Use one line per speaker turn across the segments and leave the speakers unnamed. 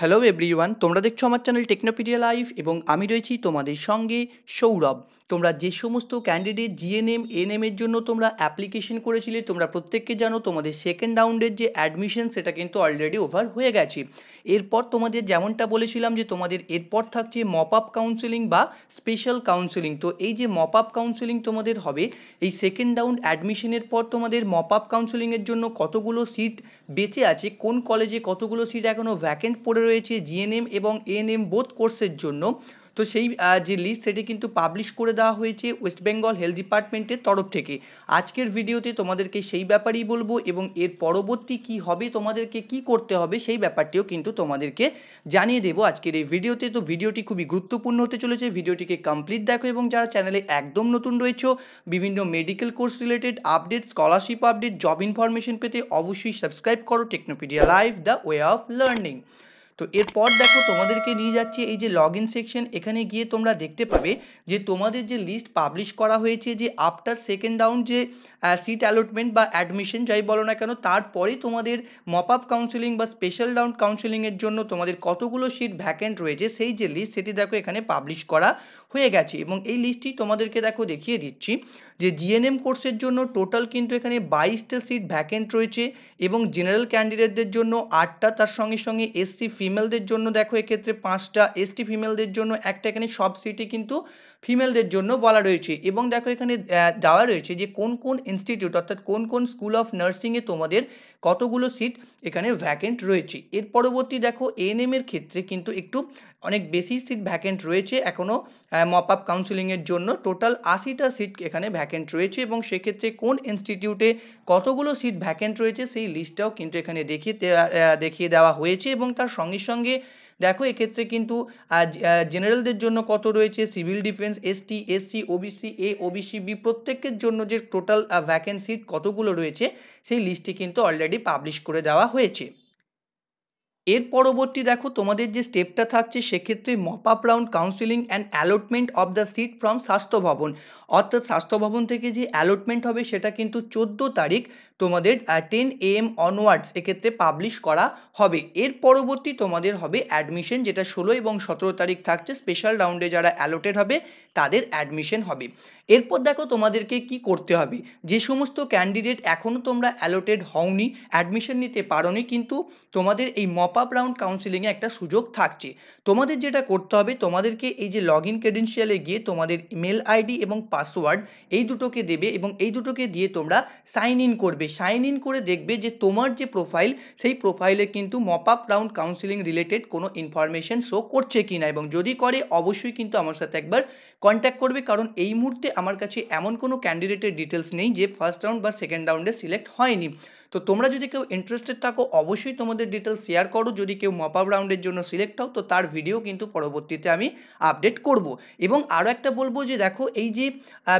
hello everyone তোমরা দেখছো আমার চ্যানেল টেকনোপিডিয়া লাইভ এবং আমি রয়েছি তোমাদের সঙ্গে সৌরভ তোমরা যে সমস্ত ক্যান্ডিডেট জিএনএম এনএমের জন্য তোমরা অ্যাপ্লিকেশন করেছিলে তোমরা প্রত্যেককে জানো তোমাদের সেকেন্ড রাউন্ডের যে অ্যাডমিশন সেটা কিন্তু অলরেডি ওভার হয়ে গেছে এরপর তোমাদের যেমনটা বলেছিলাম যে তোমাদের এরপর থাকছে মপ আপ কাউন্সেলিং বা স্পেশাল কাউন্সেলিং তো এই যে মপ আপ কাউন্সেলিং তোমাদের হবে এই সেকেন্ড রাউন্ড অ্যাডমিশনের পর তোমাদের মপ আপ কাউন্সেলিংয়ের জন্য কতগুলো সিট বেঁচে আছে কোন কলেজে কতগুলো সিট এখনও ভ্যাকেন্ট পড়ে রয়েছে জিএনএম এবং এএনএম বোধ কোর্সের জন্য তো সেই যে লিস্ট সেটি কিন্তু পাবলিশ করে দেওয়া হয়েছে ওয়েস্ট বেঙ্গল হেলথ ডিপার্টমেন্টের তরফ থেকে আজকের ভিডিওতে তোমাদেরকে সেই ব্যাপারেই বলবো এবং এর পরবর্তী কি হবে তোমাদেরকে কি করতে হবে সেই ব্যাপারটিও কিন্তু তোমাদেরকে জানিয়ে দেবো আজকের এই ভিডিওতে তো ভিডিওটি খুবই গুরুত্বপূর্ণ হতে চলেছে ভিডিওটিকে কমপ্লিট দেখো এবং যারা চ্যানেলে একদম নতুন রয়েছে বিভিন্ন medical course related update scholarship update job information পেতে অবশ্যই সাবস্ক্রাইব করো Technopedia live the way of learning তো এরপর দেখো তোমাদেরকে নিয়ে যাচ্ছে এই যে লগ ইন সেকশন এখানে গিয়ে তোমরা দেখতে পাবে যে তোমাদের যে লিস্ট পাবলিশ করা হয়েছে যে আফটার সেকেন্ড রাউন্ড যে সিট অ্যালটমেন্ট বা অ্যাডমিশন যাই বলো না কেন তারপরে তোমাদের মপ আপ কাউন্সিলিং বা স্পেশাল রাউন্ড কাউন্সিলিংয়ের জন্য তোমাদের কতগুলো সিট ভ্যাকেন্ট রয়েছে সেই যে লিস্ট সেটি দেখো এখানে পাবলিশ করা হয়ে গেছে এবং এই লিস্টটি তোমাদেরকে দেখো দেখিয়ে দিচ্ছি যে জিএনএম কোর্সের জন্য টোটাল কিন্তু এখানে বাইশটা সিট ভ্যাকেন্ট রয়েছে এবং জেনারেল ক্যান্ডিডেটদের জন্য আটটা তার সঙ্গে সঙ্গে এসসি ফিমেল ফিমেলদের জন্য দেখো এক্ষেত্রে পাঁচটা টি ফিমেলদের জন্য একটা এখানে সব সিটি কিন্তু ফিমেলদের জন্য বলা রয়েছে এবং দেখো এখানে দেওয়া রয়েছে যে কোন কোন ইনস্টিটিউট অর্থাৎ কোন কোন স্কুল অফ নার্সিংয়ে তোমাদের কতগুলো সিট এখানে ভ্যাকেন্ট রয়েছে এর পরবর্তী দেখো এএনএম এর ক্ষেত্রে কিন্তু একটু অনেক বেশি সিট ভ্যাকেন্ট রয়েছে এখনও মপ আপ কাউন্সিলিংয়ের জন্য টোটাল আশিটা সিট এখানে ভ্যাকেন্ট রয়েছে এবং সেক্ষেত্রে কোন ইনস্টিটিউটে কতগুলো সিট ভ্যাকেন্ট রয়েছে সেই লিস্টটাও কিন্তু এখানে দেখিয়ে দেখিয়ে দেওয়া হয়েছে এবং তার সঙ্গে সঙ্গে দেখো এক্ষেত্রে কিন্তু জেনারেলদের জন্য কত রয়েছে civil defence ST SC OBC A OBC B প্রত্যেকের জন্য যে টোটাল ভ্যাকেন্সি কতগুলো রয়েছে সেই লিস্টটি কিন্তু অলরেডি পাবলিশ করে দেওয়া হয়েছে এর পরবর্তী দেখো তোমাদের যে স্টেপটা থাকছে সেক্ষেত্রে mop up round counselling and allotment of the seat from Swasthya Bhavan অর্থাৎ স্বাস্থ্য ভবন থেকে যে অ্যালটমেন্ট হবে সেটা কিন্তু চোদ্দো তারিখ তোমাদের টেন এ এম অনওয়ার্ডস এক্ষেত্রে পাবলিশ করা হবে এর পরবর্তী তোমাদের হবে অ্যাডমিশন যেটা ষোলো এবং সতেরো তারিখ থাকছে স্পেশাল রাউন্ডে যারা অ্যালোটেড হবে তাদের অ্যাডমিশন হবে এরপর দেখো তোমাদেরকে কি করতে হবে যে সমস্ত ক্যান্ডিডেট এখনও তোমরা অ্যালোটেড হওনি অ্যাডমিশন নিতে পারোনি কিন্তু তোমাদের এই মপা আপ রাউন্ড কাউন্সিলিংয়ে একটা সুযোগ থাকছে তোমাদের যেটা করতে হবে তোমাদেরকে এই যে লগ ইন ক্রেডেন্সিয়ালে গিয়ে তোমাদের ইমেল আইডি এবং পাসওয়ার্ড এই দুটোকে দেবে এবং এই দুটোকে দিয়ে তোমরা সাইন ইন করবে সাইন ইন করে দেখবে যে তোমার যে প্রোফাইল সেই প্রোফাইলে কিন্তু mop up round counselling related কোনো ইনফরমেশন শো করছে কি না এবং যদি করে অবশ্যই কিন্তু আমার সাথে একবার কন্ট্যাক্ট করবে কারণ এই মুহূর্তে আমার কাছে এমন কোনো ক্যান্ডিডেটের ডিটেলস নেই যে ফার্স্ট রাউন্ড বা সেকেন্ড রাউন্ডে সিলেক্ট হয়নি তো তোমরা যদি কেউ ইন্টারেস্টেড থাকো অবশ্যই তোমাদের ডিটেলস শেয়ার করো করো যদি কেউ মপ আপ রাউন্ডের জন্য সিলেক্ট হও তো তার ভিডিও কিন্তু পরবর্তীতে আমি আপডেট করব এবং আরও একটা বলবো যে দেখো এই যে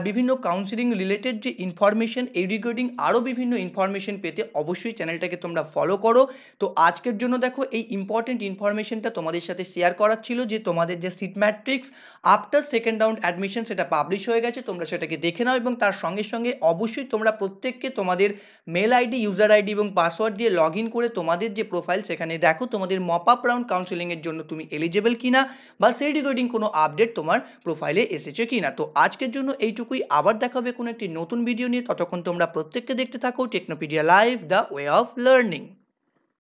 বিভিন্ন কাউন্সিলিং রিলেটেড যে ইনফরমেশন এই রিগার্ডিং আরও বিভিন্ন ইনফরমেশন পেতে অবশ্যই চ্যানেলটাকে তোমরা ফলো করো তো আজকের জন্য দেখো এই ইম্পর্টেন্ট ইনফরমেশনটা তোমাদের সাথে শেয়ার করার ছিল যে তোমাদের যে seat matrix after second round admission সেটা পাবলিশ হয়ে গেছে তোমরা সেটাকে দেখে নাও এবং তার সঙ্গে সঙ্গে অবশ্যই তোমরা প্রত্যেককে তোমাদের মেল আইডি ইউজার আইডি এবং পাসওয়ার্ড দিয়ে লগ করে তোমাদের যে প্রোফাইল সেখানে দেখো তোমাদের মপ আপ রাউন্ড কাউন্সেলিংয়ের জন্য তুমি এলিজেবল কিনা বা সেই রিগার্ডিং কোনো আপডেট তোমার প্রোফাইলে এসেছে কিনা তো আজকের জন্য এইটুকুই আবার দেখা হবে কোনো একটি নতুন ভিডিও নিয়ে ততক্ষণ তোমরা প্রত্যেককে দেখতে থাকো Technopedia live the way of learning